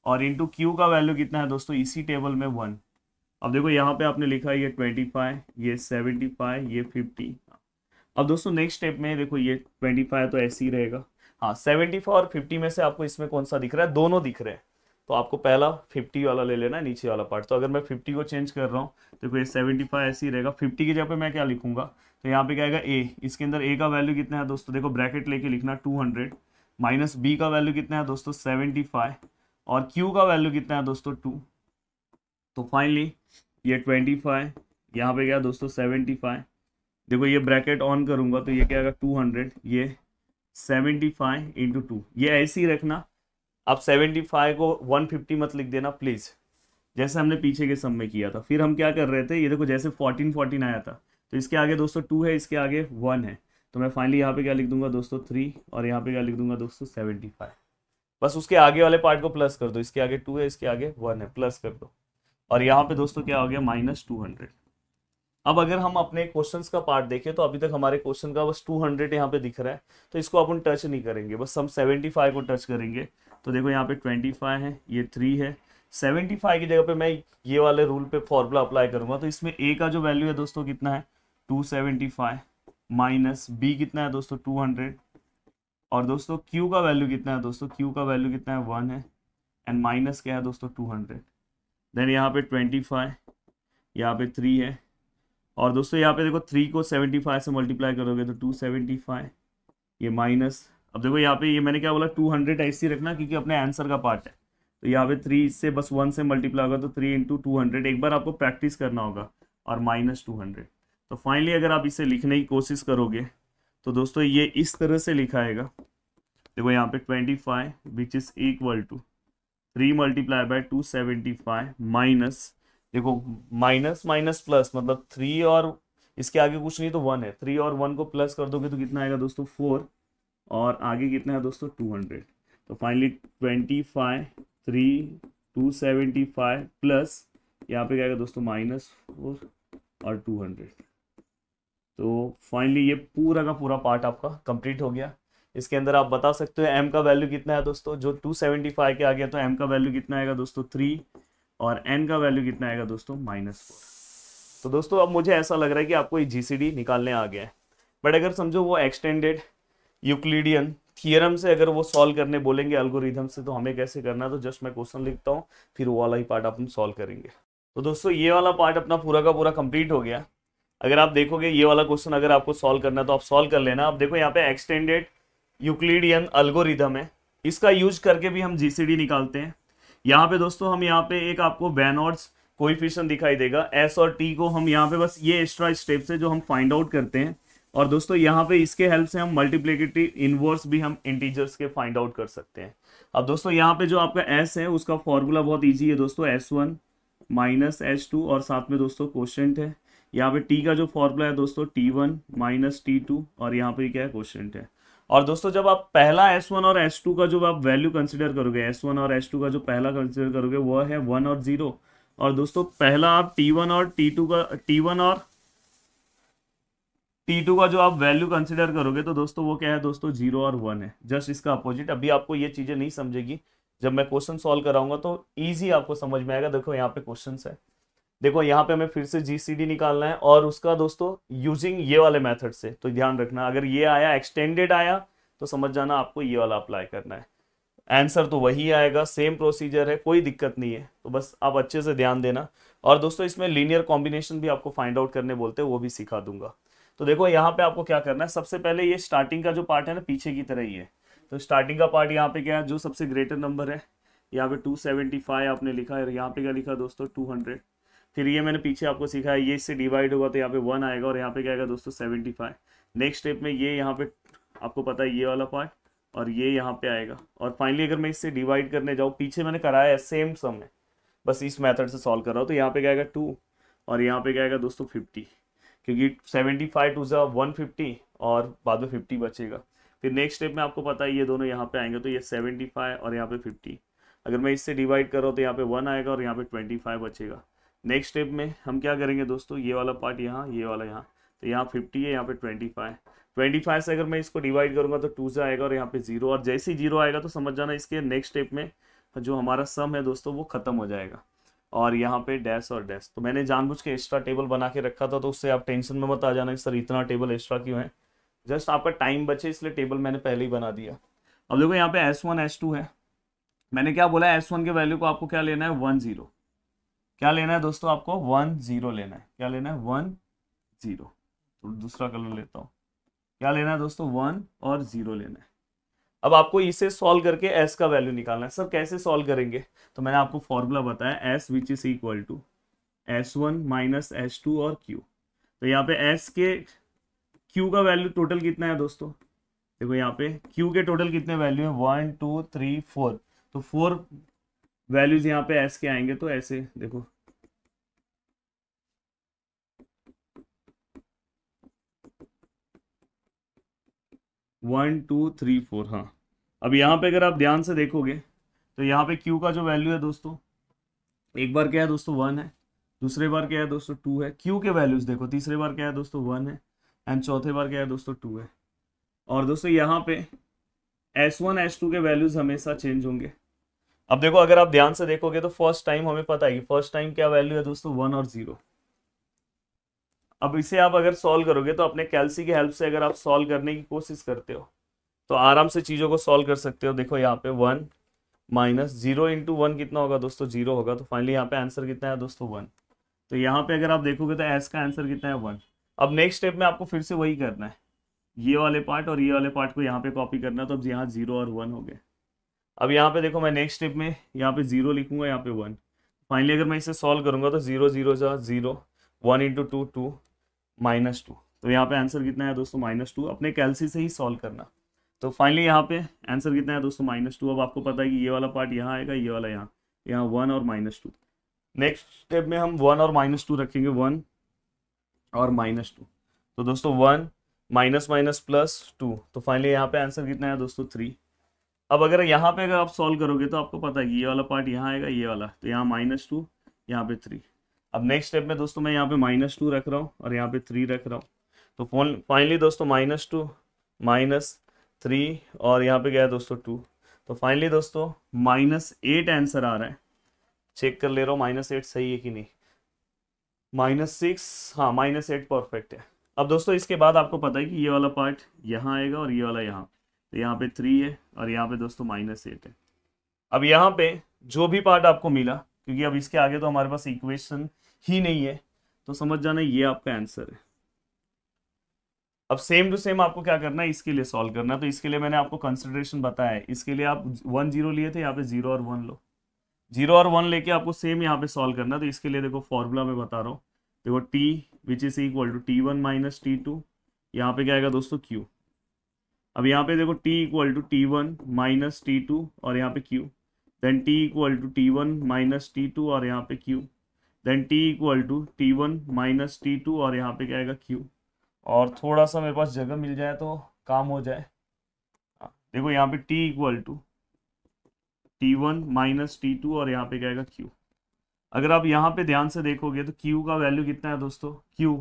और इंटू क्यू का वैल्यू कितना है दोस्तों इसी टेबल में वन अब देखो यहाँ पे आपने लिखा है ये फाइव ये सेवेंटी फाइव ये फिफ्टी अब दोस्तों नेक्स्ट स्टेप में देखो ये ट्वेंटी फाइव तो ऐसे ही रहेगा हाँ सेवेंटी फाइव और फिफ्टी में से आपको इसमें कौन सा दिख रहा है दोनों दिख रहे हैं तो आपको पहला 50 वाला ले लेना है नीचे वाला पार्ट तो अगर मैं 50 को चेंज कर रहा हूँ तो फिर 75 ऐसे ही रहेगा 50 की जगह पे मैं क्या लिखूंगा तो यहाँ पे क्या ए इसके अंदर ए का वैल्यू कितना है दोस्तों देखो ब्रैकेट लेके लिखना 200 माइनस बी का वैल्यू कितना है दोस्तों 75 और क्यू का वैल्यू कितना है दोस्तों टू तो फाइनली ये ट्वेंटी फाइव यहाँ पे क्या दोस्तों सेवेंटी फाइव देखो ये ब्रैकेट ऑन करूंगा तो ये क्या टू हंड्रेड ये सेवेंटी फाइव इंटू टू ये ऐसे ही रखना आप 75 को 150 मत लिख देना प्लीज़ जैसे हमने पीछे के सम में किया था फिर हम क्या कर रहे थे ये देखो जैसे 14 14 आया था तो इसके आगे दोस्तों टू है इसके आगे वन है तो मैं फाइनली यहाँ पे क्या लिख दूंगा दोस्तों थ्री और यहाँ पे क्या लिख दूंगा दोस्तों सेवेंटी फाइव बस उसके आगे वाले पार्ट को प्लस कर दो इसके आगे टू है इसके आगे वन है प्लस कर दो और यहाँ पे दोस्तों क्या हो गया माइनस टू हंड्रेड अब अगर हम अपने क्वेश्चन का पार्ट देखें तो अभी तक हमारे क्वेश्चन का बस टू हंड्रेड यहाँ पे दिख रहा है तो इसको अपन टच नहीं करेंगे बस हम सेवेंटी फाइव को टच करेंगे तो देखो यहाँ पे ट्वेंटी फाइव है ये थ्री है सेवेंटी फाइव की जगह पे मैं ये वाले रूल पे फॉर्मूला अप्लाई करूंगा तो इसमें ए का जो वैल्यू है दोस्तों कितना है two seventy five minus B कितना है दोस्तों टू हंड्रेड और दोस्तों क्यू का वैल्यू कितना है दोस्तों क्यू का वैल्यू कितना है वन है एंड माइनस क्या है दोस्तों टू हंड्रेड देन यहाँ पे ट्वेंटी फाइव यहाँ पे थ्री है और दोस्तों यहाँ पे देखो थ्री को सेवेंटी फाइव से मल्टीप्लाई करोगे तो टू सेवेंटी फाइव ये माइनस अब देखो यहाँ पे ये मैंने क्या बोला टू हंड्रेड ऐसे रखना क्योंकि अपने आंसर का पार्ट है तो यहाँ पे थ्री से बस वन से मल्टीप्लाई होगा तो थ्री इंटू टू हंड्रेड एक बार आपको प्रैक्टिस करना होगा और माइनस टू हंड्रेड तो फाइनली अगर आप इसे लिखने की कोशिश करोगे तो दोस्तों ये इस तरह से लिखाएगा देखो यहाँ पे twenty five which is equal to three multiply by two seventy five minus देखो माइनस माइनस प्लस मतलब थ्री और इसके आगे कुछ नहीं तो वन है थ्री और वन को प्लस कर दोगे तो कितना आएगा दोस्तों फोर और आगे कितना है दोस्तों टू हंड्रेड तो finally twenty five three two seventy five plus यहाँ पे क्या आएगा दोस्तों माइनस फोर और टू हंड्रेड तो फाइनली ये पूरा का पूरा पार्ट आपका कंप्लीट हो गया इसके अंदर आप बता सकते हो एम का वैल्यू कितना है दोस्तों जो 275 के आ गया तो एम का वैल्यू कितना आएगा दोस्तों थ्री और एन का वैल्यू कितना आएगा दोस्तों माइनस फोर तो दोस्तों अब मुझे ऐसा लग रहा है कि आपको ये जी निकालने आ गया है बट अगर समझो वो एक्सटेंडेड यूक्लिडियन थियरम से अगर वो सॉल्व करने बोलेंगे अल्गोरिथम से तो हमें कैसे करना है तो जस्ट मैं क्वेश्चन लिखता हूँ फिर वो वाला ही पार्ट अपन सॉल्व करेंगे तो दोस्तों ये वाला पार्ट अपना पूरा का पूरा कंप्लीट हो गया अगर आप देखोगे ये वाला क्वेश्चन अगर आपको सॉल्व करना तो आप सॉल्व कर लेना आप देखो यहाँ पे एक्सटेंडेड यूक्लिडियन अल्गोरिदम है इसका यूज करके भी हम जी निकालते हैं यहाँ पे दोस्तों हम यहाँ पे एक आपको बैनॉर्ड्स कोई दिखाई देगा एस और टी को हम यहाँ पे बस ये एक्स्ट्रा स्टेप्स है जो हम फाइंड आउट करते हैं और दोस्तों यहाँ पे इसके हेल्प से हम मल्टीप्लीकेटिव इनवर्स भी हम इंटीजर्स के फाइंड आउट कर सकते हैं अब दोस्तों यहाँ पे जो आपका एस है उसका फॉर्मूला बहुत ईजी है दोस्तों S one minus S two और साथ में दोस्तों क्वेश्चन है यहाँ पे टी का जो फॉर्मूला है दोस्तों T one minus T two और यहाँ पे क्या है क्वेश्चन है और दोस्तों जब आप पहला एस वन और एस टू का जो आप वैल्यू कंसिडर करोगे एस वन और एस टू का जो पहला कंसिडर करोगे वह है वन और जीरो और दोस्तों पहला आप टी वन और टी टू का टी वन और टी टू का जो आप वैल्यू कंसिडर करोगे तो दोस्तों वो क्या है दोस्तों जीरो और वन है जस्ट इसका अपोजिट अभी आपको ये चीजें नहीं समझेगी जब मैं क्वेश्चन सॉल्व कराऊंगा तो ईजी आपको समझ में आएगा देखो यहाँ पे क्वेश्चन है देखो यहाँ पे हमें फिर से जीसीडी निकालना है और उसका दोस्तों यूजिंग ये वाले मेथड से तो ध्यान रखना अगर ये आया एक्सटेंडेड आया तो समझ जाना आपको ये वाला अप्लाई करना है आंसर तो वही आएगा सेम प्रोसीजर है कोई दिक्कत नहीं है तो बस आप अच्छे से ध्यान देना और दोस्तों इसमें लीनियर कॉम्बिनेशन भी आपको फाइंड आउट करने बोलते हैं वो भी सिखा दूंगा तो देखो यहाँ पे आपको क्या करना है सबसे पहले ये स्टार्टिंग का जो पार्ट है ना पीछे की तरह ही है तो स्टार्टिंग का पार्ट यहाँ पे क्या है जो सबसे ग्रेटर नंबर है यहाँ पे 275 आपने लिखा है यहाँ पे क्या लिखा दोस्तों 200 फिर ये मैंने पीछे आपको सीखा है ये इससे डिवाइड होगा तो यहाँ पे वन आएगा और यहाँ पे क्या आएगा दोस्तों सेवेंटी फाइव नेक्स्ट स्टेप में ये यहाँ पे आपको पता है ये वाला पार्ट और ये यहाँ पे आएगा और फाइनली अगर मैं इससे डिवाइड करने जाऊँ पीछे मैंने कराया है सेम समय बस इस मेथड से सॉल्व कर रहा हूँ तो यहाँ पे क्या आएगा टू और यहाँ पे क्या आएगा दोस्तों फिफ्टी क्योंकि 75 टू वन फिफ्टी और बाद में 50 बचेगा फिर नेक्स्ट स्टेप में आपको पता है ये दोनों यहाँ पे आएंगे तो ये 75 और यहाँ पे 50 अगर मैं इससे डिवाइड कर रहा हूँ तो यहाँ पे वन आएगा और यहाँ पे 25 बचेगा नेक्स्ट स्टेप में हम क्या करेंगे दोस्तों ये वाला पार्ट यहाँ ये वाला यहाँ तो यहाँ फिफ्टी है यहाँ पे ट्वेंटी फाइव से अगर मैं इसको डिवाइड करूँगा तो टू से आएगा और यहाँ पे जीरो और जैसे ही जीरो आएगा तो समझ जाना इसके नेक्स्ट स्टेप में जो हमारा सम है दोस्तों वो खत्म हो जाएगा और यहाँ पे डैश और डैश तो मैंने जानबूझ के एक्स्ट्रा टेबल बना के रखा था तो उससे आप टेंशन में मत आ जाना कि सर इतना टेबल एक्स्ट्रा क्यों है जस्ट आपका टाइम बचे इसलिए टेबल मैंने पहले ही बना दिया अब देखो यहाँ पे एस वन एस टू है मैंने क्या बोला एस वन के वैल्यू को आपको क्या लेना है वन जीरो क्या लेना है दोस्तों आपको वन जीरो लेना है क्या लेना है वन जीरो तो दूसरा कलर लेता हूँ क्या लेना है दोस्तों वन और जीरो लेना है अब आपको इसे सॉल्व करके एस का वैल्यू निकालना है सर कैसे सॉल्व करेंगे तो मैंने आपको फॉर्मूला बताया S which is equal to S one minus S two और क्यू तो यहाँ पे एस के क्यू का वैल्यू टोटल कितना है दोस्तों देखो यहाँ पे क्यू के टोटल कितने वैल्यू है वन टू थ्री फोर तो फोर वैल्यूज यहाँ पे एस के आएंगे तो ऐसे देखो वन टू थ्री फोर हाँ अब यहाँ पे अगर आप ध्यान से देखोगे तो यहाँ पे क्यू का जो वैल्यू है दोस्तों एक बार क्या है दोस्तों वन है दूसरे बार क्या है दोस्तों टू है क्यू के वैल्यूज देखो तीसरे बार क्या है दोस्तों वन है एंड चौथे बार क्या है दोस्तों टू है और दोस्तों यहाँ पे एस वन एस टू के वैल्यूज हमेशा चेंज होंगे अब देखो अगर आप ध्यान से देखोगे तो फर्स्ट टाइम हमें पता है कि फर्स्ट टाइम क्या वैल्यू है दोस्तों वन और जीरो अब इसे आप अगर सॉल्व करोगे तो अपने कैलसी की हेल्प से अगर आप सॉल्व करने की कोशिश करते हो तो आराम से चीज़ों को सॉल्व कर सकते हो देखो यहाँ पे one minus zero into one कितना होगा दोस्तों जीरो होगा तो फाइनली यहाँ पे आंसर कितना है दोस्तों वन तो यहाँ पे अगर आप देखोगे तो एस का आंसर कितना है वन अब नेक्स्ट स्टेप में आपको फिर से वही करना है ये वाले पार्ट और ये वाले पार्ट को यहाँ पे कॉपी करना है तो अब यहाँ जीरो और वन हो गए अब यहाँ पे देखो मैं नेक्स्ट स्टेप में यहाँ पे जीरो लिखूंगा यहाँ पे वन फाइनली अगर मैं इसे सॉल्व करूंगा तो zero zero zero one into two two minus two तो यहाँ पे आंसर कितना है दोस्तों माइनस टू अपने कैलसी से ही सॉल्व करना तो फाइनली यहाँ पे आंसर कितना है दोस्तों माइनस टू अब आपको पता है कि ये वाला पार्ट यहाँ आएगा ये वाला यहाँ यहाँ वन और माइनस टू नेक्स्ट स्टेप में हम वन और माइनस टू रखेंगे वन और माइनस टू तो दोस्तों one minus minus plus two तो फाइनली यहाँ पे आंसर कितना है दोस्तों थ्री अब अगर यहाँ पे अगर आप सॉल्व करोगे तो आपको पता है ये वाला पार्ट यहाँ आएगा ये वाला तो यहाँ माइनस टू यहाँ पे थ्री अब नेक्स्ट स्टेप में दोस्तों मैं यहाँ पे माइनस टू रख रहा हूँ और यहाँ पे थ्री रख रहा हूँ तो फाइनली दोस्तों माइनस टू माइनस थ्री और यहाँ पे गया दोस्तों टू तो फाइनली दोस्तों माइनस एट आंसर आ रहा है चेक कर ले रहा हूँ माइनस एट सही है कि नहीं माइनस सिक्स हाँ माइनस एट परफेक्ट है अब दोस्तों इसके बाद आपको पता है कि ये वाला पार्ट यहाँ आएगा और ये वाला यहाँ तो यहाँ पे थ्री है और यहाँ पे दोस्तों माइनस एट है अब यहाँ पे जो भी पार्ट आपको मिला क्योंकि अब इसके आगे तो हमारे पास इक्वेशन ही नहीं है तो समझ जाना ये आपका आंसर है अब सेम टू सेम आपको क्या करना है इसके लिए सॉल्व करना है तो इसके लिए मैंने आपको कंसिडरेशन बताया है इसके लिए आप वन जीरो लिए थे यहाँ पे जीरो और वन लो जीरो और वन लेके आपको सेम यहाँ पे सॉल्व करना है तो इसके लिए देखो फॉर्मूला में बता रहा हूँ देखो T which is equal to T one minus T two यहाँ पे क्या आएगा दोस्तों क्यू अब यहाँ पे देखो T equal to T one minus T two और यहाँ पे Q then T equal to T one minus T two और यहाँ पे Q then t equal to T one minus T two और यहाँ पे क्या आएगा q और थोड़ा सा मेरे पास जगह मिल जाए तो काम हो जाए हाँ, देखो यहाँ पे t equal to T one minus T two और यहाँ पे क्या आएगा q अगर आप यहाँ पे ध्यान से देखोगे तो q का वैल्यू कितना है दोस्तों q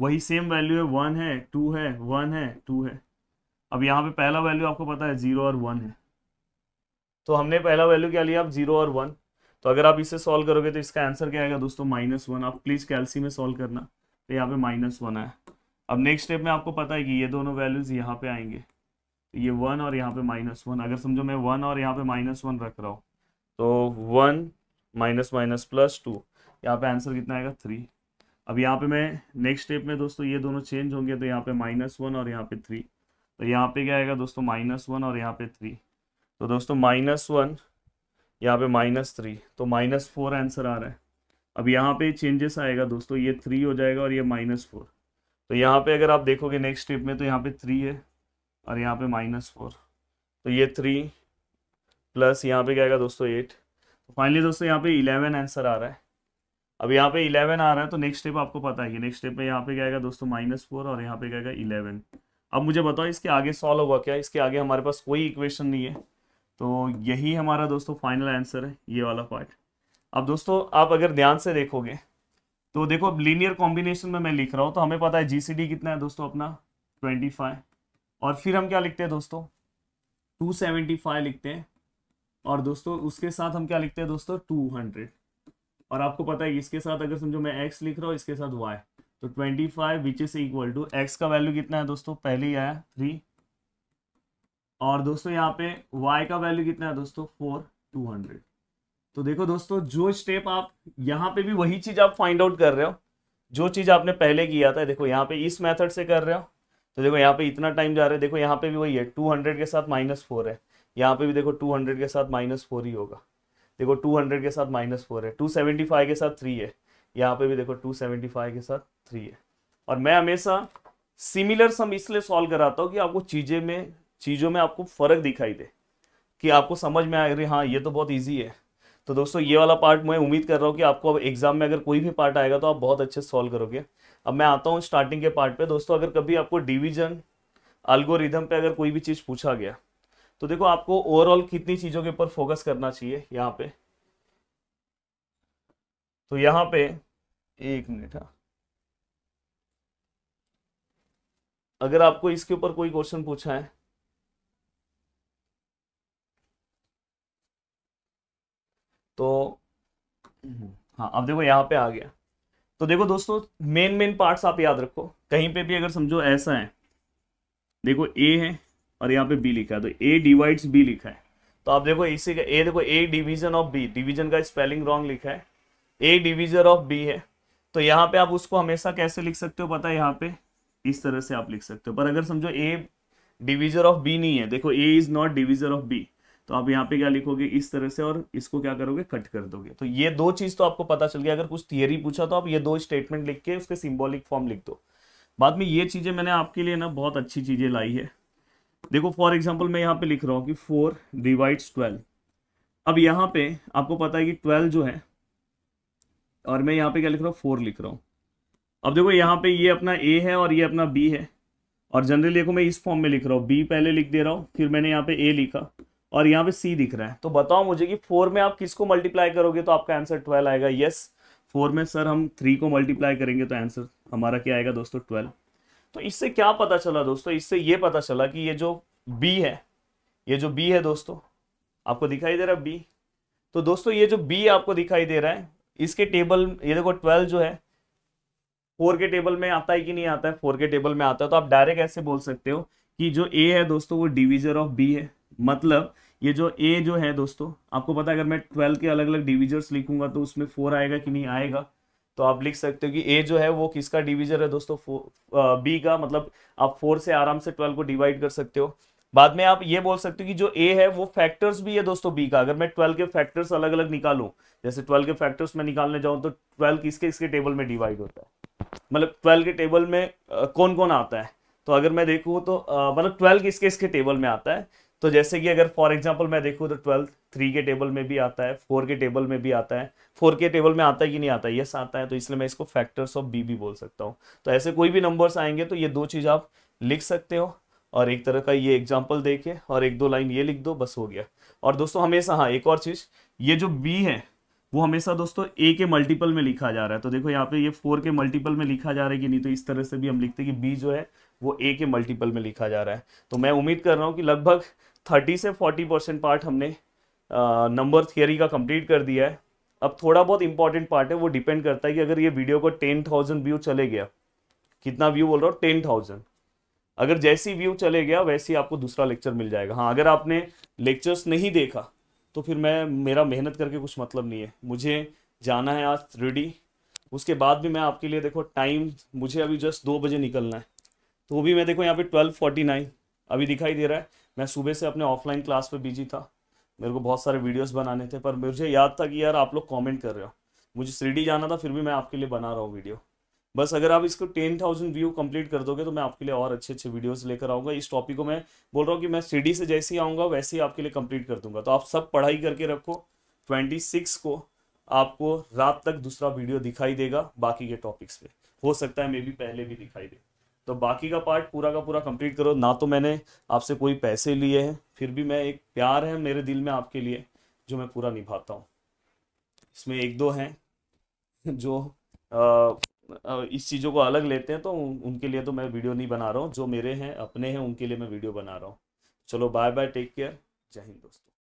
वही सेम वैल्यू है वन है टू है वन है टू है अब यहाँ पे पहला वैल्यू आपको पता है जीरो और वन है तो हमने पहला वैल्यू क्या लिया अब जीरो और वन तो अगर आप इसे सॉल्व करोगे तो इसका आंसर क्या आएगा दोस्तों माइनस वन आप प्लीज कैलसी में सॉल्व करना तो यहाँ पे माइनस वन है अब नेक्स्ट स्टेप में आपको पता है कि ये दोनों वैल्यूज यहाँ पे आएंगे ये वन और यहाँ पे माइनस वन अगर समझो मैं वन और यहाँ पे माइनस वन रख रहा हूँ तो one minus minus plus two यहाँ पे आंसर कितना आएगा थ्री अब यहाँ पे मैं नेक्स्ट स्टेप में दोस्तों ये दोनों चेंज होंगे तो यहाँ पे माइनस वन और यहाँ पे थ्री तो यहाँ पे क्या आएगा दोस्तों माइनस वन और यहाँ पे थ्री तो दोस्तों माइनस वन यहाँ पे माइनस थ्री तो माइनस फोर आंसर आ रहा है अब यहाँ पे चेंजेस आएगा दोस्तों ये थ्री हो जाएगा और ये माइनस फोर तो यहाँ पे अगर आप देखोगे नेक्स्ट स्टेप में तो यहाँ पे थ्री है और यहाँ पे माइनस फोर तो ये थ्री प्लस यहाँ पे क्या आएगा दोस्तों एट तो फाइनली दोस्तों यहाँ पे इलेवन आंसर आ रहा है अब यहाँ पे इलेवन आ रहा है तो नेक्स्ट स्टेप आपको पता है नेक्स्ट स्टेप में यहाँ पे क्या आएगा दोस्तों माइनस फोर और यहाँ पे क्या आएगा इलेवन अब मुझे बताओ इसके आगे सॉल्व होगा क्या इसके आगे हमारे पास कोई इक्वेशन नहीं है तो यही हमारा दोस्तों फाइनल आंसर है ये वाला पार्ट अब दोस्तों आप अगर ध्यान से देखोगे तो देखो अब लीनियर कॉम्बिनेशन में मैं लिख रहा हूँ तो हमें पता है जीसीडी कितना है दोस्तों अपना 25 और फिर हम क्या लिखते हैं दोस्तों 275 लिखते हैं और दोस्तों उसके साथ हम क्या लिखते हैं दोस्तों 200 और आपको पता है इसके साथ अगर समझो मैं एक्स लिख रहा हूँ इसके साथ वाई तो twenty five which is equal to X का वैल्यू कितना है दोस्तों पहले ही आया थ्री और दोस्तों यहाँ पे y का वैल्यू कितना है दोस्तों फोर टू हंड्रेड तो देखो दोस्तों जो स्टेप आप यहाँ पे भी वही चीज आप फाइंड आउट कर रहे हो जो चीज आपने पहले किया था देखो यहाँ पे इस मेथड से कर रहे हो तो देखो यहाँ पे इतना टाइम जा रहा है देखो यहाँ पे भी वही है टू हंड्रेड के साथ माइनस फोर है यहाँ पे भी देखो टू हंड्रेड के साथ माइनस फोर ही होगा देखो टू हंड्रेड के साथ माइनस फोर है टू सेवेंटी फाइव के साथ थ्री है यहाँ पे भी देखो टू सेवेंटी फाइव के साथ थ्री है और मैं हमेशा सिमिलर सम इसलिए सॉल्व कराता हूँ कि आपको चीज़ें में चीज़ों में आपको फ़र्क दिखाई दे कि आपको समझ में आ रही हाँ ये तो बहुत ईजी है तो दोस्तों ये वाला पार्ट मैं उम्मीद कर रहा हूँ कि आपको अब एग्जाम में अगर कोई भी पार्ट आएगा तो आप बहुत अच्छे सॉल्व करोगे अब मैं आता हूँ स्टार्टिंग के पार्ट पे दोस्तों अगर कभी आपको डिवीजन अल्गोरिदम पे अगर कोई भी चीज़ पूछा गया तो देखो आपको ओवरऑल कितनी चीज़ों के ऊपर फोकस करना चाहिए यहाँ पे तो यहाँ पे एक मिनट हाँ। अगर आपको इसके ऊपर कोई क्वेश्चन पूछा है तो हम्म। हाँ अब देखो यहाँ पे आ गया तो देखो दोस्तों मेन मेन पार्ट्स आप याद रखो कहीं पे भी अगर समझो ऐसा है देखो ए है और यहाँ पे बी लिखा है तो ए डिवाइड्स बी लिखा है तो आप देखो इसी का ए देखो A division of B division का स्पेलिंग रॉन्ग लिखा है ए डिवीजन ऑफ बी है तो यहाँ पे आप उसको हमेशा कैसे लिख सकते हो पता है यहाँ पे इस तरह से आप लिख सकते हो पर अगर समझो ए डिवीजर ऑफ बी नहीं है देखो A is not divisor of B तो आप यहाँ पे क्या लिखोगे इस तरह से और इसको क्या करोगे कट कर दोगे तो ये दो चीज तो आपको पता चल गया अगर कुछ थियरी पूछा तो आप ये दो स्टेटमेंट लिख के उसके सिम्बॉलिक फॉर्म लिख दो बाद में ये चीजें मैंने आपके लिए ना बहुत अच्छी चीजें लाई है देखो फॉर एग्जाम्पल मैं यहाँ पे लिख रहा हूँ कि फोर डिवाइड ट्वेल्व अब यहाँ पे आपको पता है कि ट्वेल्व जो है और मैं यहाँ पे क्या लिख रहा हूँ फोर लिख रहा हूँ अब देखो यहाँ पे ये अपना ए है और ये अपना बी है और जनरली देखो मैं इस फॉर्म में लिख रहा हूँ बी पहले लिख दे रहा हूँ फिर मैंने यहाँ पे ए लिखा और यहाँ पे सी दिख रहा है तो बताओ मुझे कि फोर में आप किसको मल्टीप्लाई करोगे तो आपका आंसर ट्वेल्व आएगा यस फोर में सर हम थ्री को मल्टीप्लाई करेंगे तो आंसर हमारा क्या आएगा दोस्तों ट्वेल्व तो इससे क्या पता चला दोस्तों इससे ये पता चला कि ये जो बी है ये जो बी है दोस्तों आपको दिखाई दे रहा है बी तो दोस्तों ये जो बी आपको दिखाई दे रहा है इसके टेबल ये देखो ट्वेल्व जो है फोर के टेबल में आता है कि नहीं आता है फोर के टेबल में आता है तो आप डायरेक्ट ऐसे बोल सकते हो कि जो ए है दोस्तों वो डिविजर ऑफ बी है मतलब ये जो ए जो है दोस्तों आपको पता है अगर मैं ट्वेल्व के अलग अलग डिविजर्स लिखूंगा तो उसमें फोर आएगा कि नहीं आएगा तो आप लिख सकते हो कि ए जो है वो किसका डिविजर है दोस्तों बी का मतलब आप फोर से आराम से ट्वेल्व को डिवाइड कर सकते हो बाद में आप ये बोल सकते हो कि जो ए है वो फैक्टर्स भी है दोस्तों बी का अगर मैं ट्वेल्व के फैक्टर्स अलग अलग निकालू जैसे ट्वेल्व के फैक्टर्स में निकालने जाऊं तो ट्वेल्व किसके इसके टेबल में डिवाइड होता है मतलब ट्वेल्व के टेबल में कौन कौन आता है तो अगर मैं देखूँ तो मतलब ट्वेल्व किसके इसके टेबल में आता है तो जैसे कि अगर फॉर एग्जाम्पल मैं देखूँ तो ट्वेल्थ थ्री के टेबल में भी आता है फोर के टेबल में भी आता है फोर के टेबल में आता है कि नहीं आता है यस आता है तो इसलिए मैं इसको फैक्टर्स ऑफ बी भी बोल सकता हूँ तो ऐसे कोई भी नंबर्स आएंगे तो ये दो चीज़ आप लिख सकते हो और एक तरह का ये एग्जाम्पल देखे और एक दो लाइन ये लिख दो बस हो गया और दोस्तों हमेशा हाँ एक और चीज़ ये जो बी है वो हमेशा दोस्तों ए के मल्टीपल में लिखा जा रहा है तो देखो यहाँ पे ये फोर के मल्टीपल में लिखा जा रहा है कि नहीं तो इस तरह से भी हम लिखते हैं कि बी जो है वो ए के मल्टीपल में लिखा जा रहा है तो मैं उम्मीद कर रहा हूँ कि लगभग थर्टी से फोर्टी परसेंट पार्ट हमने नंबर थियरी का कंप्लीट कर दिया है अब थोड़ा बहुत इंपॉर्टेंट पार्ट है वो डिपेंड करता है कि अगर ये वीडियो को टेन थाउजेंड व्यू चले गया कितना व्यू बोल रहा हूँ टेन थाउजेंड अगर जैसी व्यू चले गया वैसे ही आपको दूसरा लेक्चर मिल जाएगा हाँ अगर आपने लेक्चर्स नहीं देखा तो फिर मैं मेरा मेहनत करके कुछ मतलब नहीं है मुझे जाना है आज रेडी उसके बाद भी मैं आपके लिए देखो टाइम मुझे अभी जस्ट दो बजे निकलना है तो वो भी मैं देखो यहाँ पे ट्वेल्व फोर्टी नाइन अभी दिखाई दे रहा है मैं सुबह से अपने ऑफलाइन क्लास पे बिजी था मेरे को बहुत सारे वीडियोस बनाने थे पर मुझे याद था कि यार आप लोग कमेंट कर रहे हो मुझे थ्री जाना था फिर भी मैं आपके लिए बना रहा हूँ वीडियो बस अगर आप इसको टेन थाउजेंड व्यू कंप्लीट कर दोगे तो मैं आपके लिए और अच्छे अच्छे वीडियोस लेकर आऊँगा इस टॉपिक को मैं बोल रहा हूँ कि मैं सीडी से जैसे ही आऊँगा वैसे ही आपके लिए कंप्लीट कर दूंगा तो आप सब पढ़ाई करके रखो ट्वेंटी सिक्स को आपको रात तक दूसरा वीडियो दिखाई देगा बाकी के टॉपिक्स पे हो सकता है मे बी पहले भी दिखाई दे तो बाकी का पार्ट पूरा का पूरा कंप्लीट करो ना तो मैंने आपसे कोई पैसे लिए हैं फिर भी मैं एक प्यार है मेरे दिल में आपके लिए जो मैं पूरा निभाता हूँ इसमें एक दो हैं जो आ, इस चीज़ों को अलग लेते हैं तो उनके लिए तो मैं वीडियो नहीं बना रहा हूँ जो मेरे हैं अपने हैं उनके लिए मैं वीडियो बना रहा हूँ चलो बाय बाय टेक केयर जय हिंद दोस्तों